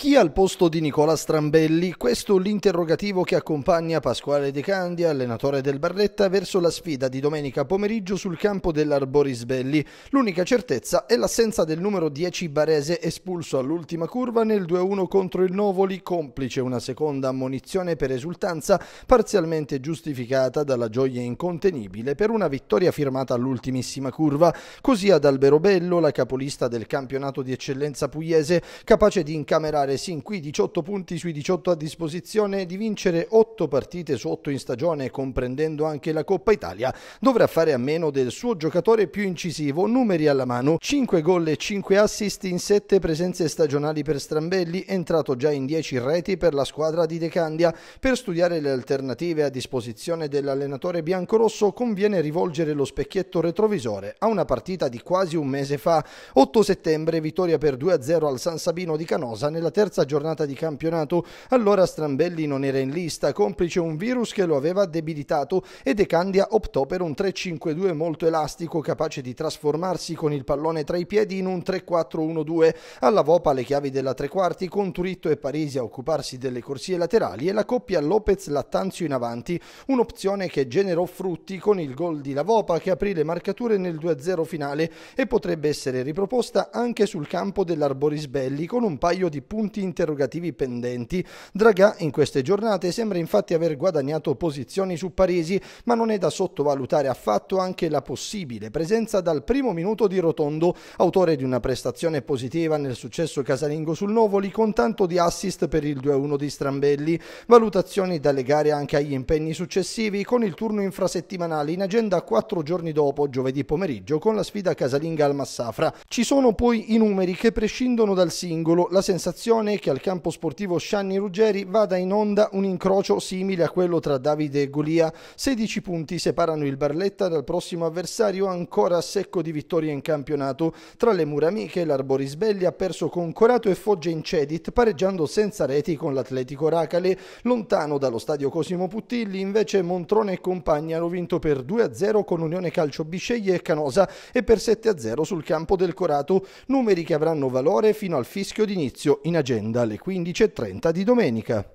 Chi al posto di Nicola Strambelli? Questo l'interrogativo che accompagna Pasquale De Candia, allenatore del Barletta, verso la sfida di domenica pomeriggio sul campo dell'Arborisbelli. L'unica certezza è l'assenza del numero 10 barese espulso all'ultima curva nel 2-1 contro il Novoli, complice una seconda ammonizione per esultanza parzialmente giustificata dalla gioia incontenibile per una vittoria firmata all'ultimissima curva. Così ad Alberobello, la capolista del campionato di eccellenza pugliese, capace di incamerare arrivare sin qui 18 punti sui 18 a disposizione di vincere 8 partite su 8 in stagione, comprendendo anche la Coppa Italia, dovrà fare a meno del suo giocatore più incisivo, numeri alla mano, 5 gol e 5 assist in 7 presenze stagionali per Strambelli, entrato già in 10 reti per la squadra di De Candia Per studiare le alternative a disposizione dell'allenatore biancorosso conviene rivolgere lo specchietto retrovisore a una partita di quasi un mese fa, 8 settembre, vittoria per 2-0 al San Sabino di Canosa nella terza giornata di campionato, allora Strambelli non era in lista, complice un virus che lo aveva debilitato e De Candia optò per un 3-5-2 molto elastico, capace di trasformarsi con il pallone tra i piedi in un 3-4-1-2. Alla Vopa le chiavi della tre quarti con Turitto e Parisi a occuparsi delle corsie laterali e la coppia Lopez-Lattanzio in avanti, un'opzione che generò frutti con il gol di La Vopa che aprì le marcature nel 2-0 finale e potrebbe essere riproposta anche sul campo dell'Arborisbelli con un paio di punti punti interrogativi pendenti. Dragà in queste giornate sembra infatti aver guadagnato posizioni su Parisi, ma non è da sottovalutare affatto anche la possibile presenza dal primo minuto di Rotondo, autore di una prestazione positiva nel successo casalingo sul Novoli con tanto di assist per il 2-1 di Strambelli, valutazioni da legare anche agli impegni successivi con il turno infrasettimanale in agenda quattro giorni dopo, giovedì pomeriggio, con la sfida casalinga al Massafra. Ci sono poi i numeri che prescindono dal singolo, la sensazione previsione che al campo sportivo Scianni Ruggeri vada in onda un incrocio simile a quello tra Davide e Golia. 16 punti separano il Barletta dal prossimo avversario ancora a secco di vittorie in campionato. Tra le mura amiche l'Arborisbelli ha perso con Corato e Foggia in Cedit pareggiando senza reti con l'Atletico Racale. Lontano dallo stadio Cosimo Puttilli invece Montrone e compagni hanno vinto per 2-0 con Unione Calcio Bisceglie e Canosa e per 7-0 sul campo del Corato. Numeri che avranno valore fino al fischio d'inizio in agenzia agenda alle 15.30 di domenica.